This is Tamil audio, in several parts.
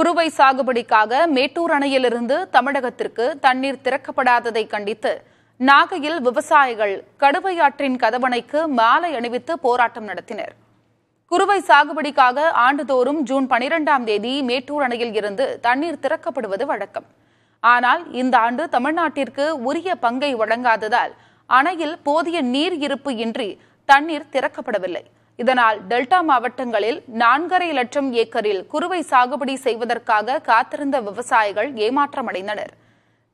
குறுவை சாகுபடிக்காக மேட்டூர் அணையிலிருந்து தமிழகத்திற்கு தண்ணீர் திறக்கப்படாததை கண்டித்து நாகையில் விவசாயிகள் கடுவையாற்றின் கதவணைக்கு மாலை அணிவித்து போராட்டம் நடத்தினர் குறுவை சாகுபடிக்காக ஆண்டுதோறும் ஜூன் பனிரெண்டாம் தேதி மேட்டூர் அணையில் இருந்து தண்ணீர் திறக்கப்படுவது வழக்கம் ஆனால் இந்த ஆண்டு தமிழ்நாட்டிற்கு உரிய பங்கை வழங்காததால் அணையில் போதிய நீர் இருப்பு இன்றி தண்ணீர் திறக்கப்படவில்லை இதனால் டெல்டா மாவட்டங்களில் நான்கரை லட்சம் ஏக்கரில் குறுவை சாகுபடி செய்வதற்காக காத்திருந்த விவசாயிகள் ஏமாற்றமடைந்தனர்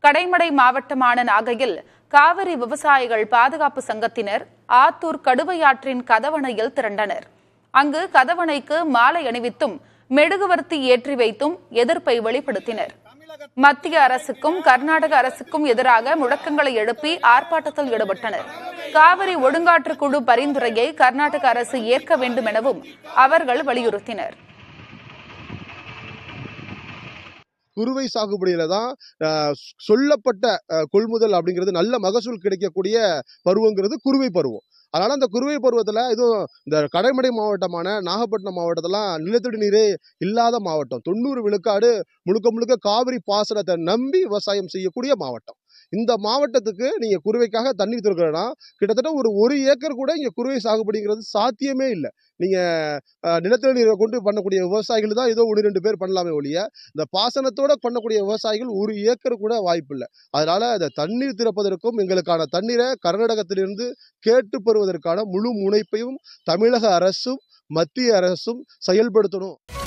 கடைமடை மாவட்டமான நாகையில் காவிரி விவசாயிகள் பாதுகாப்பு சங்கத்தினர் ஆத்தூர் கடுவையாற்றின் கதவணையில் திரண்டனர் அங்கு கதவணைக்கு மாலை அணிவித்தும் மெழுகுவர்த்தி ஏற்றி வைத்தும் எதிர்ப்பை வெளிப்படுத்தினர் மத்திய அரசுக்கும் கர்நாடக அரசுக்கும் எதிராக முழக்கங்களை எழுப்பி ஆர்ப்பாட்டத்தில் ஈடுபட்டனர் காவிரி ஒடுங்காற்று குழு பரிந்துரையை கர்நாடக அரசு ஏற்க வேண்டும் எனவும் அவர்கள் வலியுறுத்தினர் குறுவை சாகுபடியில தான் சொல்லப்பட்ட கொள்முதல் அப்படிங்கிறது நல்ல மகசூல் கிடைக்கக்கூடிய பருவங்கிறது குறுவை பருவம் அதனால அந்த குறுவை பருவத்துல இதுவும் இந்த கடைமடை மாவட்டமான நாகப்பட்டினம் மாவட்டத்தெல்லாம் நிலத்தடி நீரே இல்லாத மாவட்டம் தொண்ணூறு விழுக்காடு முழுக்க முழுக்க காவிரி பாசனத்தை நம்பி விவசாயம் செய்யக்கூடிய மாவட்டம் இந்த மாவட்டத்துக்கு நீங்கள் குருவைக்காக தண்ணீர் திறக்கிறேன்னா கிட்டத்தட்ட ஒரு ஒரு ஏக்கர் கூட இங்கே குருவை சாகுபடிங்கிறது சாத்தியமே இல்லை நீங்கள் நிலத்தில நீரை கொண்டு பண்ணக்கூடிய விவசாயிகள் தான் ஏதோ ஒன்று ரெண்டு பேர் பண்ணலாமே ஒழிய இந்த பாசனத்தோட பண்ணக்கூடிய விவசாயிகள் ஒரு ஏக்கர் கூட வாய்ப்பு இல்லை அதனால் அந்த தண்ணீர் திறப்பதற்கும் எங்களுக்கான தண்ணீரை கர்நாடகத்திலிருந்து கேட்டு பெறுவதற்கான முழு முனைப்பையும் தமிழக அரசும் மத்திய அரசும் செயல்படுத்தணும்